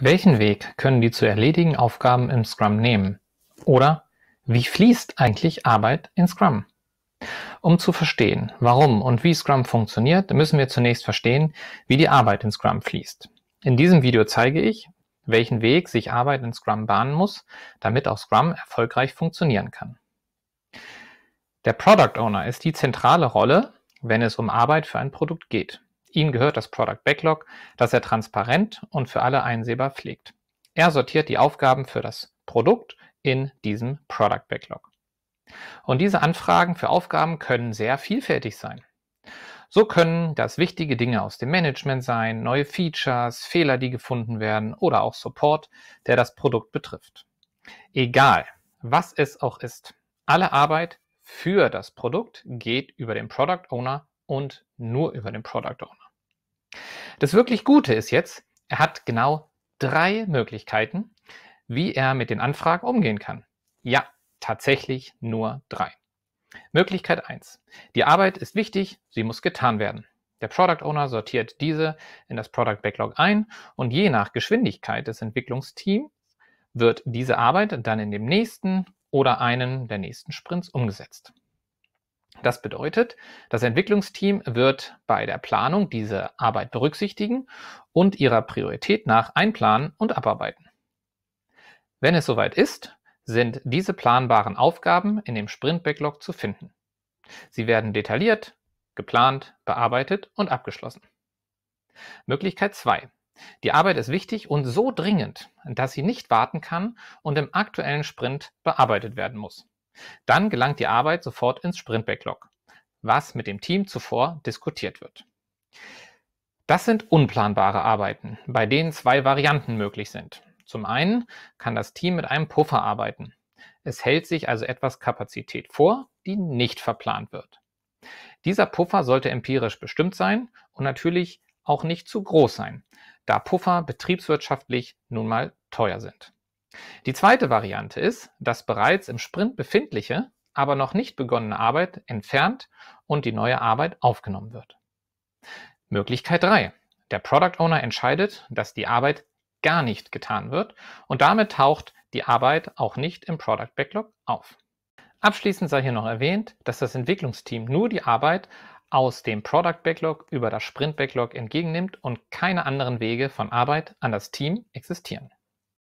Welchen Weg können die zu erledigen Aufgaben im Scrum nehmen? Oder wie fließt eigentlich Arbeit in Scrum? Um zu verstehen, warum und wie Scrum funktioniert, müssen wir zunächst verstehen, wie die Arbeit in Scrum fließt. In diesem Video zeige ich, welchen Weg sich Arbeit in Scrum bahnen muss, damit auch Scrum erfolgreich funktionieren kann. Der Product Owner ist die zentrale Rolle, wenn es um Arbeit für ein Produkt geht. Ihm gehört das Product Backlog, das er transparent und für alle einsehbar pflegt. Er sortiert die Aufgaben für das Produkt in diesem Product Backlog. Und diese Anfragen für Aufgaben können sehr vielfältig sein. So können das wichtige Dinge aus dem Management sein, neue Features, Fehler, die gefunden werden oder auch Support, der das Produkt betrifft. Egal, was es auch ist, alle Arbeit für das Produkt geht über den Product Owner und nur über den Product Owner. Das wirklich Gute ist jetzt, er hat genau drei Möglichkeiten, wie er mit den Anfragen umgehen kann. Ja, tatsächlich nur drei. Möglichkeit 1. Die Arbeit ist wichtig, sie muss getan werden. Der Product Owner sortiert diese in das Product Backlog ein und je nach Geschwindigkeit des Entwicklungsteams wird diese Arbeit dann in dem nächsten oder einen der nächsten Sprints umgesetzt. Das bedeutet, das Entwicklungsteam wird bei der Planung diese Arbeit berücksichtigen und ihrer Priorität nach einplanen und abarbeiten. Wenn es soweit ist, sind diese planbaren Aufgaben in dem Sprint-Backlog zu finden. Sie werden detailliert, geplant, bearbeitet und abgeschlossen. Möglichkeit 2. Die Arbeit ist wichtig und so dringend, dass sie nicht warten kann und im aktuellen Sprint bearbeitet werden muss. Dann gelangt die Arbeit sofort ins Sprint-Backlog, was mit dem Team zuvor diskutiert wird. Das sind unplanbare Arbeiten, bei denen zwei Varianten möglich sind. Zum einen kann das Team mit einem Puffer arbeiten. Es hält sich also etwas Kapazität vor, die nicht verplant wird. Dieser Puffer sollte empirisch bestimmt sein und natürlich auch nicht zu groß sein, da Puffer betriebswirtschaftlich nun mal teuer sind. Die zweite Variante ist, dass bereits im Sprint befindliche, aber noch nicht begonnene Arbeit entfernt und die neue Arbeit aufgenommen wird. Möglichkeit 3. Der Product Owner entscheidet, dass die Arbeit gar nicht getan wird und damit taucht die Arbeit auch nicht im Product Backlog auf. Abschließend sei hier noch erwähnt, dass das Entwicklungsteam nur die Arbeit aus dem Product Backlog über das Sprint Backlog entgegennimmt und keine anderen Wege von Arbeit an das Team existieren.